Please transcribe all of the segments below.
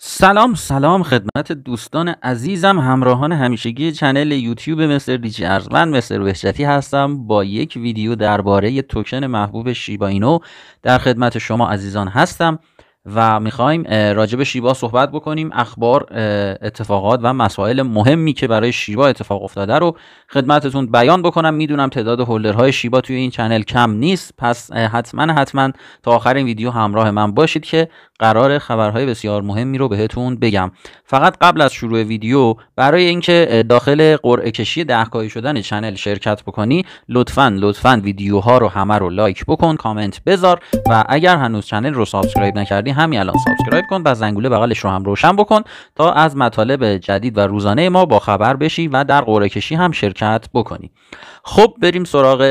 سلام سلام خدمت دوستان عزیزم همراهان همیشگی چنل یوتیوب مستر ریچرز من مستر وحشتی هستم با یک ویدیو درباره توکن محبوب شیبا اینو در خدمت شما عزیزان هستم و میخوایم راجب شیبا صحبت بکنیم اخبار اتفاقات و مسائل مهمی که برای شیبا اتفاق افتاده رو خدمتتون بیان بکنم میدونم تعداد هولدرهای شیبا توی این چنل کم نیست پس حتما حتما تا آخر این ویدیو همراه من باشید که قرار خبرهای بسیار مهمی رو بهتون بگم فقط قبل از شروع ویدیو برای اینکه داخل قرعه کشی دهکایی شدن چنل شرکت بکنی لطفا لطفا ویدیوها رو همه رو لایک بکن کامنت بذار و اگر هنوز چنل رو سابسکرایب نکردی همین الان سابسکرایب کن و زنگوله بغلش رو هم روشن بکن تا از مطالب جدید و روزانه ما با خبر بشی و در قرعه کشی هم شرکت بکنی خب بریم سراغ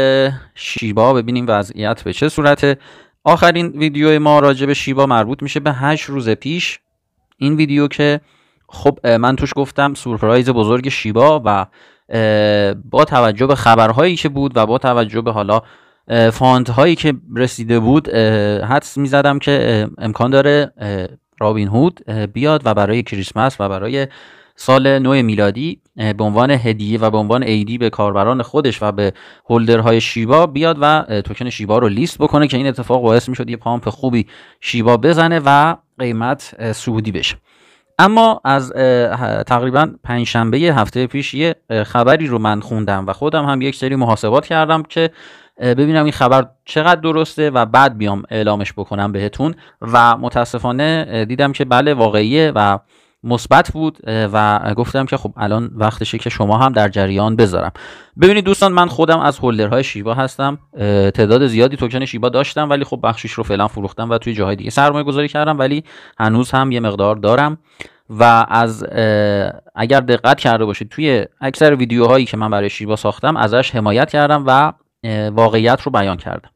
شیبا ببینیم وضعیت به چه صورته آخرین ویدیو ما راجع به شیبا مربوط میشه به 8 روز پیش این ویدیو که خب من توش گفتم سورپرایز بزرگ شیبا و با توجه به خبرهایی که بود و با توجه به حالا فانت هایی که رسیده بود حدس می زدم که امکان داره رابین هود بیاد و برای کریسمس و برای سال نو میلادی به عنوان هدیه و به عنوان ایدی به کاربران خودش و به هولدرهای شیبا بیاد و توکن شیبا رو لیست بکنه که این اتفاق باعث شد یه پامپ خوبی شیبا بزنه و قیمت سودی بشه اما از تقریبا پنج شنبه هفته پیش یه خبری رو من خوندم و خودم هم یک سری محاسبات کردم که ببینم این خبر چقدر درسته و بعد بیام اعلامش بکنم بهتون و متاسفانه دیدم که بله واقعیه و مثبت بود و گفتم که خب الان وقتشه که شما هم در جریان بذارم ببینید دوستان من خودم از هولدرهای شیبا هستم تعداد زیادی توکن شیبا داشتم ولی خب بخشش رو فعلا فروختم و توی جاهای دیگه سرمایه گذاری کردم ولی هنوز هم یه مقدار دارم و از اگر دقت کرده باشید توی اکثر ویدیوهایی که من برای شیبا ساختم ازش حمایت کردم و واقعیت رو بیان کردم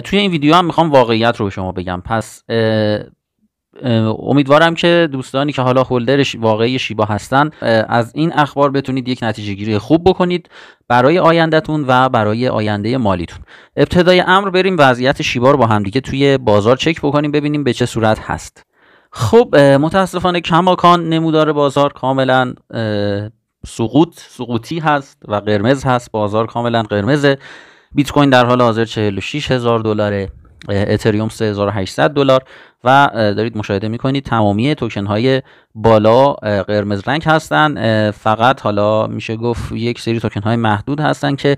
توی این ویدیو هم میخوام واقعیت رو به شما بگم پس امیدوارم که دوستانی که حالا هولدر واقعی شیبا هستن از این اخبار بتونید یک نتیجه گیری خوب بکنید برای آیندهتون و برای آینده مالیتون ابتدای امر بریم وضعیت شیبا رو با همدیگه توی بازار چک بکنیم ببینیم به چه صورت هست خب متاسفانه کماکان نمودار بازار کاملا سقوط سقوطی هست و قرمز هست بازار کاملا قرمزه بیت کوین در حال حاضر 46 هزار دلاره اتریوم 3800 دلار و دارید مشاهده میکنید تمامی توکن های بالا قرمز رنگ هستند فقط حالا میشه گفت یک سری توکن های محدود هستند که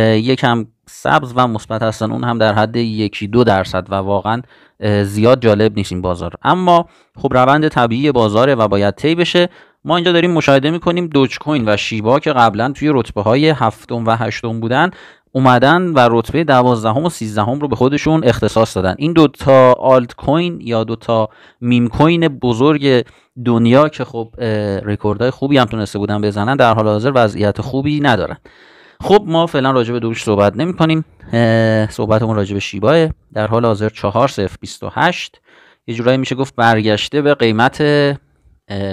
یکم سبز و مثبت هستن اون هم در حد یکی دو درصد و واقعا زیاد جالب نیست این بازار اما خب روند طبیعی بازاره و باید طی بشه ما اینجا داریم مشاهده میکنیم دوج کوین و شیبا که قبلا توی رتبه های هفتم و هشتم بودن اومدن و رتبه دوازدهم و سیزدهم رو به خودشون اختصاص دادن این دوتا آلت کوین یا دوتا میم کوین بزرگ دنیا که خب رکوردهای خوبی هم تونسته بودن بزنن در حال حاضر وضعیت خوبی ندارن خب ما فعلا راجع به دوش صحبت نمی کنیم صحبتمون راجع به شیباه در حال حاضر س28 یه جورایی میشه گفت برگشته به قیمت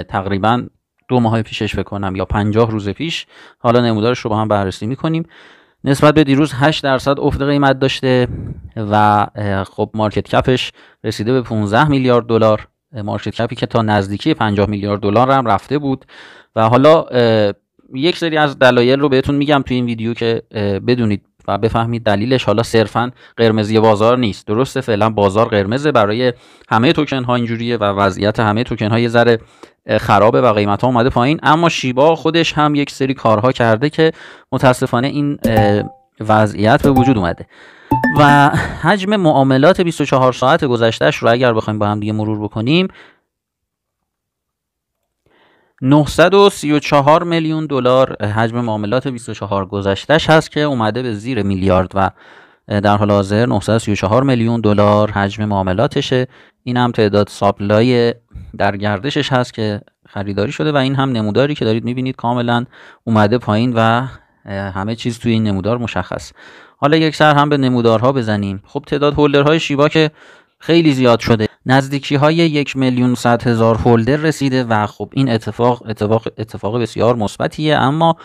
تقریبا دو ماه پیشش بکنم یا پنجاه روز پیش حالا نمودارش رو با هم بررسی میکنیم نسبت به دیروز 8 درصد افت قیمت داشته و خب مارکت کپش رسیده به 15 میلیارد دلار مارکت کپی که تا نزدیکی 50 میلیارد دلار هم رفته بود و حالا یک سری از دلایل رو بهتون میگم تو این ویدیو که بدونید و بفهمید دلیلش حالا صرفا قرمزی بازار نیست درسته فعلا بازار قرمزه برای همه توکن ها اینجوریه و وضعیت همه توکن یه ذره خرابه و قیمت ها اومده پایین اما شیبا خودش هم یک سری کارها کرده که متاسفانه این وضعیت به وجود اومده و حجم معاملات 24 ساعت گذشتهش رو اگر بخوایم با هم دیگه مرور بکنیم 934 میلیون دلار حجم معاملات 24 گذشتهش هست که اومده به زیر میلیارد و در حال حاضر 934 میلیون دلار حجم معاملاتشه این هم تعداد سابلای در گردشش هست که خریداری شده و این هم نموداری که دارید میبینید کاملا اومده پایین و همه چیز توی این نمودار مشخص حالا یک سر هم به نمودارها بزنیم خب تعداد هولدرهای شیبا که خیلی زیاد شده نزدیکی های یک میلیون صد هزار هولدر رسیده و خب این اتفاق اتفاق اتفاق بسیار مثبتیه اما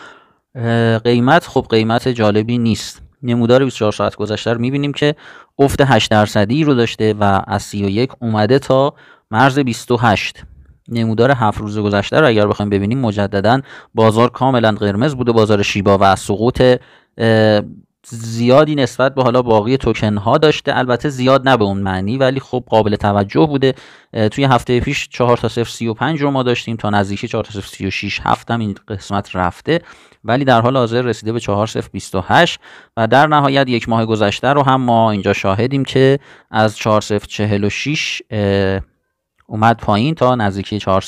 قیمت خب قیمت جالبی نیست نمودار 24 ساعت گذشته رو میبینیم که افت 8 درصدی رو داشته و از 31 اومده تا مرز 28 نمودار هفت روز گذشته رو اگر بخوایم ببینیم مجددا بازار کاملا قرمز بوده بازار شیبا و سقوط زیادی نسبت به حالا باقی توکن ها داشته البته زیاد نه به اون معنی ولی خب قابل توجه بوده توی هفته پیش 4 تا 0 رو ما داشتیم تا نزدیکی 4 تا این قسمت رفته ولی در حال حاضر رسیده به 4 و در نهایت یک ماه گذشته رو هم ما اینجا شاهدیم که از 4 اومد پایین تا نزدیکی 4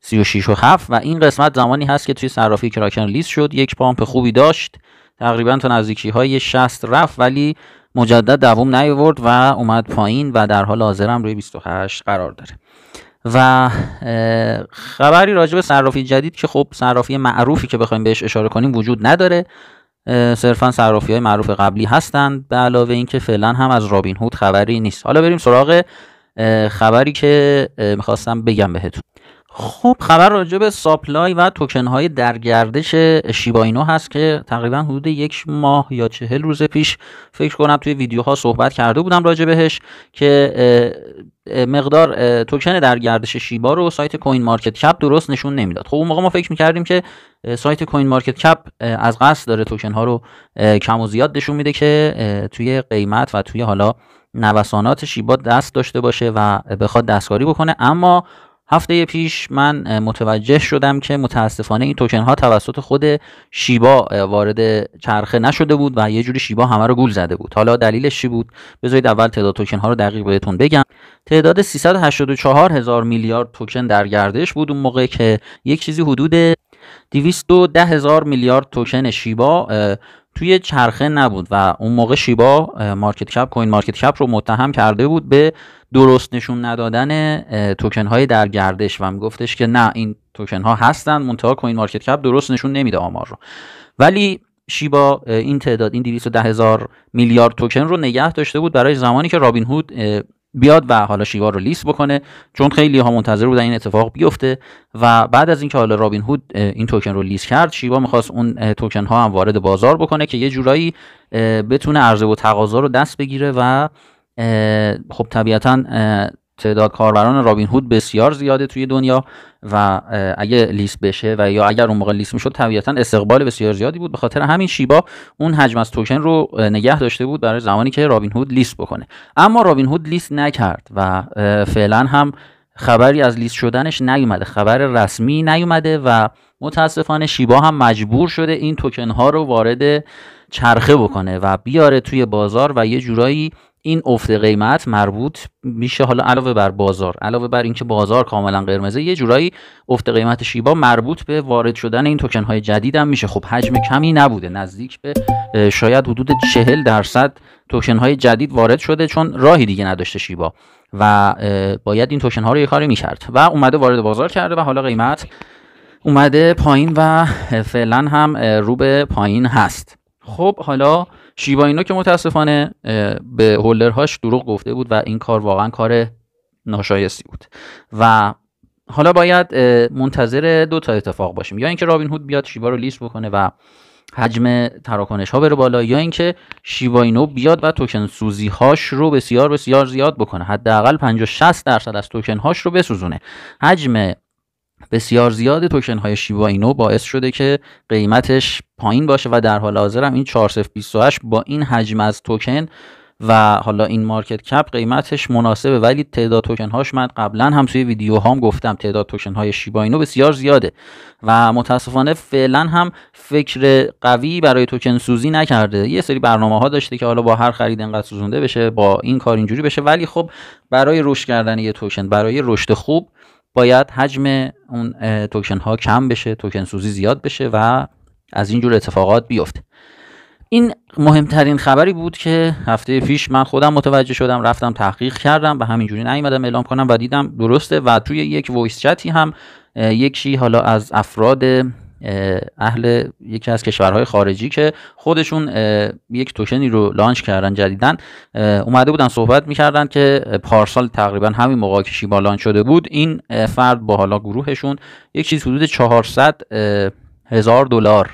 36 و 7 و این قسمت زمانی هست که توی صرافی کراکن لیست شد یک پامپ خوبی داشت تقریبا تا نزدیکی های 60 رفت ولی مجدد دوام نیورد و اومد پایین و در حال حاضر هم روی 28 قرار داره و خبری راجع به صرافی جدید که خب صرافی معروفی که بخوایم بهش اشاره کنیم وجود نداره صرفا صرافی های معروف قبلی هستند به علاوه اینکه فعلا هم از رابین هود خبری نیست حالا بریم سراغ خبری که میخواستم بگم بهتون خب خبر راجع به ساپلای و توکن های در گردش اینو هست که تقریبا حدود یک ماه یا چهل روز پیش فکر کنم توی ویدیوها صحبت کرده بودم راجع بهش که مقدار توکن در گردش شیبا رو سایت کوین مارکت کپ درست نشون نمیداد خب اون موقع ما فکر میکردیم که سایت کوین مارکت کپ از قصد داره توکن ها رو کم و زیاد نشون میده که توی قیمت و توی حالا نوسانات شیبا دست داشته باشه و بخواد دستکاری بکنه اما هفته پیش من متوجه شدم که متاسفانه این توکن ها توسط خود شیبا وارد چرخه نشده بود و یه جوری شیبا همه رو گول زده بود حالا دلیلش چی بود بذارید اول تعداد توکن ها رو دقیق بهتون بگم تعداد 384 هزار میلیارد توکن در گردش بود اون موقع که یک چیزی حدود 210 هزار میلیارد توکن شیبا توی چرخه نبود و اون موقع شیبا مارکت کپ کوین مارکت کپ رو متهم کرده بود به درست نشون ندادن توکن های در گردش و میگفتش که نه این توکن ها هستن منتها کوین مارکت کپ درست نشون نمیده آمار رو ولی شیبا این تعداد این 210 هزار میلیارد توکن رو نگه داشته بود برای زمانی که رابین هود بیاد و حالا شیوا رو لیست بکنه چون خیلی ها منتظر بودن این اتفاق بیفته و بعد از اینکه حالا رابین هود این توکن رو لیست کرد شیوا میخواست اون توکن ها هم وارد بازار بکنه که یه جورایی بتونه عرضه و تقاضا رو دست بگیره و خب طبیعتاً تعداد کاربران رابین هود بسیار زیاده توی دنیا و اگه لیست بشه و یا اگر اون موقع لیست میشد طبیعتا استقبال بسیار زیادی بود به خاطر همین شیبا اون حجم از توکن رو نگه داشته بود برای زمانی که رابین هود لیست بکنه اما رابین هود لیست نکرد و فعلا هم خبری از لیست شدنش نیومده خبر رسمی نیومده و متاسفانه شیبا هم مجبور شده این توکن ها رو وارد چرخه بکنه و بیاره توی بازار و یه جورایی این افت قیمت مربوط میشه حالا علاوه بر بازار علاوه بر اینکه بازار کاملا قرمزه یه جورایی افت قیمت شیبا مربوط به وارد شدن این توکن های جدید هم میشه خب حجم کمی نبوده نزدیک به شاید حدود چهل درصد توکن های جدید وارد شده چون راهی دیگه نداشته شیبا و باید این توکن ها رو یه کاری میکرد و اومده وارد بازار کرده و حالا قیمت اومده پایین و فعلا هم رو به پایین هست خب حالا شیبا اینو که متاسفانه به هولدرهاش دروغ گفته بود و این کار واقعا کار ناشایستی بود و حالا باید منتظر دو تا اتفاق باشیم یا اینکه رابین هود بیاد شیبا رو لیست بکنه و حجم تراکنش ها بره بالا یا اینکه شیباینو بیاد و توکن سوزی هاش رو بسیار بسیار زیاد بکنه حداقل 50 60 درصد از توکن هاش رو بسوزونه حجم بسیار زیاد توکن های شیبا اینو باعث شده که قیمتش پایین باشه و در حال حاضر هم این 4028 با این حجم از توکن و حالا این مارکت کپ قیمتش مناسبه ولی تعداد توکن هاش من قبلا هم توی ویدیو هام گفتم تعداد توکن های شیبا اینو بسیار زیاده و متاسفانه فعلا هم فکر قوی برای توکن سوزی نکرده یه سری برنامه ها داشته که حالا با هر خرید انقدر سوزونده بشه با این کار اینجوری بشه ولی خب برای رشد کردن یه توکن برای رشد خوب باید حجم اون توکن ها کم بشه توکن سوزی زیاد بشه و از اینجور اتفاقات بیفته این مهمترین خبری بود که هفته پیش من خودم متوجه شدم رفتم تحقیق کردم و همینجوری نیومدم اعلام کنم و دیدم درسته و توی یک وایس چتی هم یکی حالا از افراد اهل یکی از کشورهای خارجی که خودشون یک توکنی رو لانچ کردن جدیدن اومده بودن صحبت میکردن که پارسال تقریبا همین موقع که شیبا لانچ شده بود این فرد با حالا گروهشون یک چیز حدود 400 هزار دلار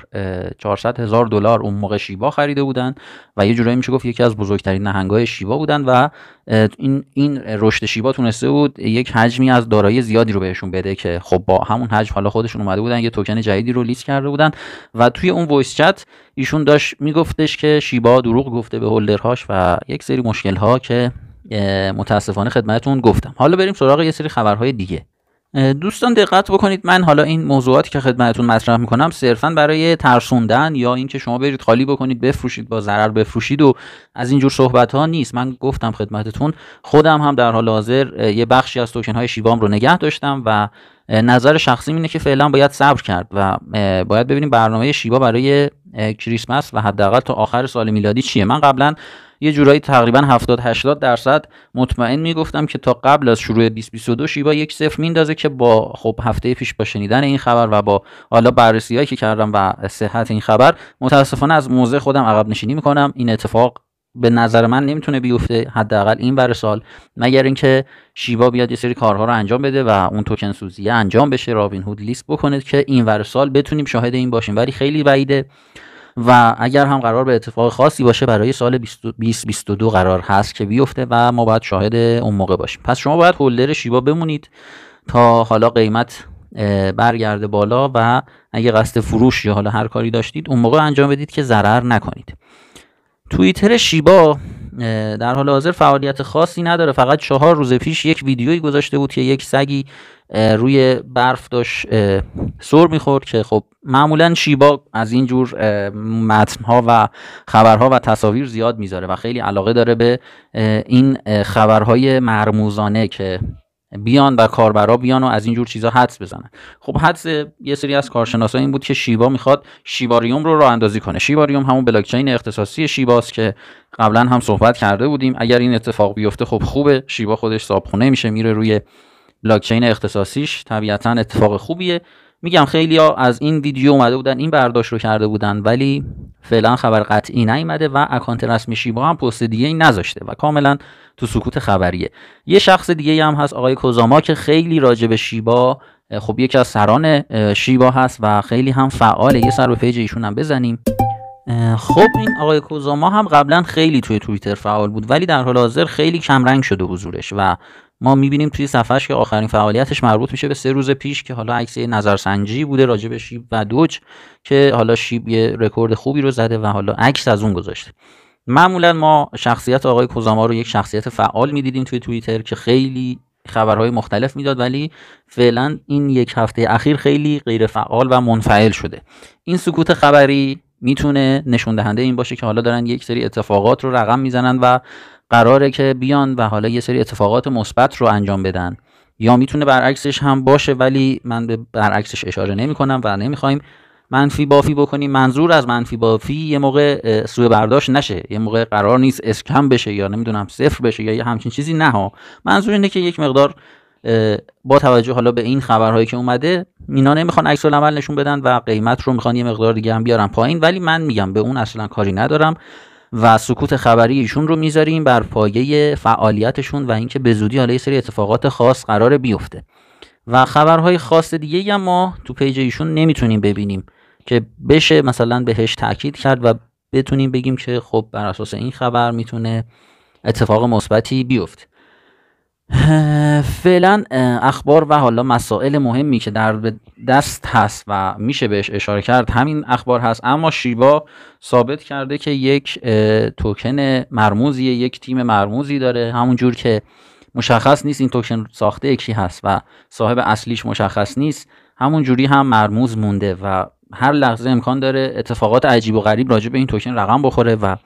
چهارصد هزار دلار اون موقع شیبا خریده بودن و یه جورایی میشه گفت یکی از بزرگترین نهنگای شیبا بودن و این این رشد شیبا تونسته بود یک حجمی از دارایی زیادی رو بهشون بده که خب با همون حجم حالا خودشون اومده بودن یه توکن جدیدی رو لیست کرده بودن و توی اون وایس چت ایشون داشت میگفتش که شیبا دروغ گفته به هولدرهاش و یک سری مشکل ها که متاسفانه خدمتتون گفتم حالا بریم سراغ یه سری خبرهای دیگه دوستان دقت بکنید من حالا این موضوعاتی که خدمتتون مطرح میکنم صرفا برای ترسوندن یا اینکه شما برید خالی بکنید بفروشید با ضرر بفروشید و از اینجور صحبت ها نیست من گفتم خدمتتون خودم هم در حال حاضر یه بخشی از توکن های شیوام رو نگه داشتم و نظر شخصی اینه که فعلا باید صبر کرد و باید ببینیم برنامه شیبا برای کریسمس و حداقل تا آخر سال میلادی چیه من قبلا یه جورایی تقریبا 70 80 درصد مطمئن میگفتم که تا قبل از شروع 2022 شیبا یک صفر میندازه که با خب هفته پیش با شنیدن این خبر و با حالا بررسی هایی که کردم و صحت این خبر متاسفانه از موضع خودم عقب نشینی میکنم این اتفاق به نظر من نمیتونه بیفته حداقل این بر سال مگر اینکه شیبا بیاد یه سری کارها رو انجام بده و اون توکن سوزی انجام بشه رابین هود لیست بکنه که این ورسال سال بتونیم شاهد این باشیم ولی خیلی بعیده و اگر هم قرار به اتفاق خاصی باشه برای سال 2022 قرار هست که بیفته و ما باید شاهد اون موقع باشیم پس شما باید هولدر شیبا بمونید تا حالا قیمت برگرده بالا و اگه قصد فروش یا حالا هر کاری داشتید اون موقع انجام بدید که ضرر نکنید توییتر شیبا در حال حاضر فعالیت خاصی نداره فقط چهار روز پیش یک ویدیویی گذاشته بود که یک سگی روی برف داشت سر میخورد که خب معمولا شیبا از این جور متنها و خبرها و تصاویر زیاد میذاره و خیلی علاقه داره به این خبرهای مرموزانه که بیان و کاربرا بیان و از این جور چیزا حدس بزنن خب حدس یه سری از کارشناسا این بود که شیبا میخواد شیباریوم رو راه اندازی کنه شیباریوم همون بلاکچین اختصاصی شیباست که قبلا هم صحبت کرده بودیم اگر این اتفاق بیفته خب خوبه شیبا خودش صابخونه میشه میره روی بلاکچین اختصاصیش طبیعتا اتفاق خوبیه میگم ها از این ویدیو اومده بودن این برداشت رو کرده بودن ولی فعلا خبر قطعی نیومده و اکانت رسمی شیبا هم پست دیگه ای نذاشته و کاملا تو سکوت خبریه یه شخص دیگه هم هست آقای کوزاما که خیلی راجع به شیبا خب یکی از سران شیبا هست و خیلی هم فعاله یه سر به پیج ایشون هم بزنیم خب این آقای کوزاما هم قبلا خیلی توی توییتر فعال بود ولی در حال حاضر خیلی کمرنگ شده حضورش و ما میبینیم توی صفحش که آخرین فعالیتش مربوط میشه به سه روز پیش که حالا عکس نظرسنجی بوده راجع به شیب و دوج که حالا شیب یه رکورد خوبی رو زده و حالا عکس از اون گذاشته معمولا ما شخصیت آقای کوزاما رو یک شخصیت فعال میدیدیم توی توییتر که خیلی خبرهای مختلف میداد ولی فعلا این یک هفته اخیر خیلی غیر فعال و منفعل شده این سکوت خبری میتونه نشون دهنده این باشه که حالا دارن یک سری اتفاقات رو رقم میزنن و قراره که بیان و حالا یه سری اتفاقات مثبت رو انجام بدن یا میتونه برعکسش هم باشه ولی من به برعکسش اشاره نمی کنم و نمیخوایم منفی بافی بکنیم منظور از منفی بافی یه موقع سوء برداشت نشه یه موقع قرار نیست اسکم بشه یا نمیدونم صفر بشه یا یه همچین چیزی نه منظور اینه که یک مقدار با توجه حالا به این خبرهایی که اومده اینا نمیخوان عکس العمل نشون بدن و قیمت رو میخوان یه مقدار دیگه هم بیارن پایین ولی من میگم به اون اصلا کاری ندارم و سکوت خبری ایشون رو میذاریم بر پایه فعالیتشون و اینکه به زودی حالا یه سری اتفاقات خاص قرار بیفته و خبرهای خاص دیگه هم ما تو پیج ایشون نمیتونیم ببینیم که بشه مثلا بهش تاکید کرد و بتونیم بگیم که خب بر اساس این خبر میتونه اتفاق مثبتی بیفته فعلا اخبار و حالا مسائل مهمی که در دست هست و میشه بهش اشاره کرد همین اخبار هست اما شیبا ثابت کرده که یک توکن مرموزی یک تیم مرموزی داره همونجور که مشخص نیست این توکن ساخته کی هست و صاحب اصلیش مشخص نیست همونجوری هم مرموز مونده و هر لحظه امکان داره اتفاقات عجیب و غریب راجع به این توکن رقم بخوره و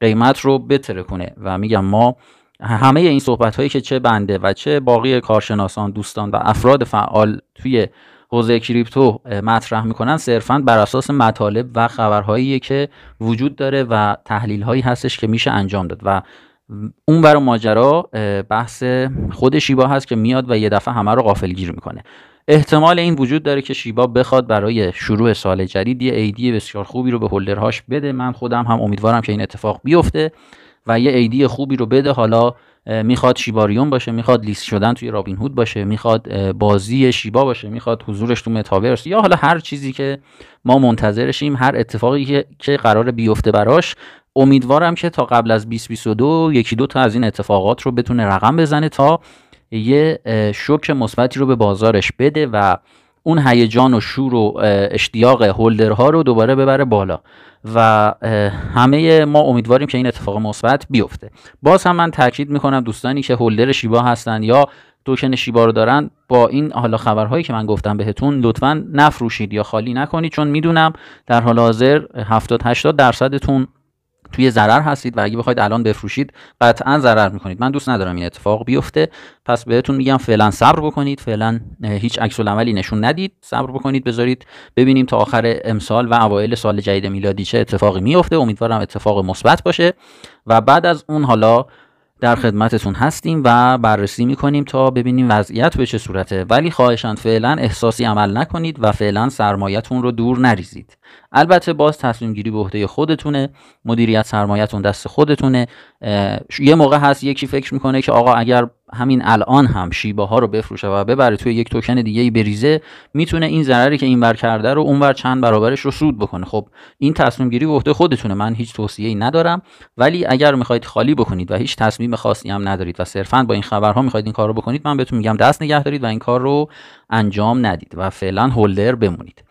قیمت رو بتره کنه و میگم ما همه این صحبت هایی که چه بنده و چه باقی کارشناسان دوستان و افراد فعال توی حوزه کریپتو مطرح میکنن صرفا بر اساس مطالب و خبرهایی که وجود داره و تحلیل هایی هستش که میشه انجام داد و اون برای ماجرا بحث خود شیبا هست که میاد و یه دفعه همه رو غافلگیر میکنه احتمال این وجود داره که شیبا بخواد برای شروع سال جدید یه ایدی بسیار خوبی رو به هولدرهاش بده من خودم هم امیدوارم که این اتفاق بیفته و یه ایدی خوبی رو بده حالا میخواد شیباریون باشه میخواد لیست شدن توی رابین هود باشه میخواد بازی شیبا باشه میخواد حضورش تو متاورس یا حالا هر چیزی که ما منتظرشیم هر اتفاقی که قرار بیفته براش امیدوارم که تا قبل از 2022 یکی دو تا از این اتفاقات رو بتونه رقم بزنه تا یه شوک مثبتی رو به بازارش بده و اون هیجان و شور و اشتیاق هولدرها رو دوباره ببره بالا و همه ما امیدواریم که این اتفاق مثبت بیفته باز هم من تاکید میکنم دوستانی که هولدر شیبا هستن یا توکن شیبا رو دارن با این حالا خبرهایی که من گفتم بهتون لطفا نفروشید یا خالی نکنید چون میدونم در حال حاضر 70 80 درصدتون توی ضرر هستید و اگه بخواید الان بفروشید قطعا ضرر میکنید من دوست ندارم این اتفاق بیفته پس بهتون میگم فعلا صبر بکنید فعلا هیچ عکس عملی نشون ندید صبر بکنید بذارید ببینیم تا آخر امسال و اوایل سال جدید میلادی چه اتفاقی میفته امیدوارم اتفاق مثبت باشه و بعد از اون حالا در خدمتتون هستیم و بررسی میکنیم تا ببینیم وضعیت به چه صورته ولی خواهشان فعلا احساسی عمل نکنید و فعلا سرمایتون رو دور نریزید البته باز تصمیم گیری به عهده خودتونه مدیریت سرمایهتون دست خودتونه یه موقع هست یکی فکر میکنه که آقا اگر همین الان هم شیبه ها رو بفروشه و ببره توی یک توکن دیگه ای بریزه میتونه این ضرری که این بر کرده رو اونور چند برابرش رو سود بکنه خب این تصمیم گیری به عهده خودتونه من هیچ توصیه ای ندارم ولی اگر میخواید خالی بکنید و هیچ تصمیم خاصی هم ندارید و صرفا با این خبرها میخواید این کار رو بکنید من بهتون میگم دست نگه دارید و این کار رو انجام ندید و فعلا هولدر بمونید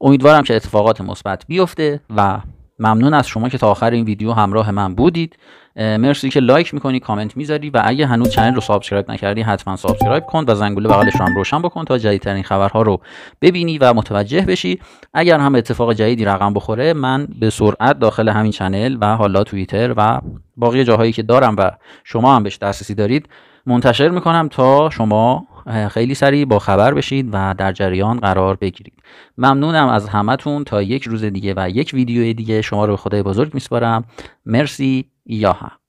امیدوارم که اتفاقات مثبت بیفته و ممنون از شما که تا آخر این ویدیو همراه من بودید مرسی که لایک میکنی کامنت میذاری و اگه هنوز چنل رو سابسکرایب نکردی حتما سابسکرایب کن و زنگوله بغلش رو هم روشن بکن تا جدیدترین خبرها رو ببینی و متوجه بشی اگر هم اتفاق جدیدی رقم بخوره من به سرعت داخل همین چنل و حالا توییتر و باقی جاهایی که دارم و شما هم بهش دسترسی دارید منتشر میکنم تا شما خیلی سریع با خبر بشید و در جریان قرار بگیرید ممنونم از همتون تا یک روز دیگه و یک ویدیو دیگه شما رو به خدای بزرگ میسپارم مرسی یا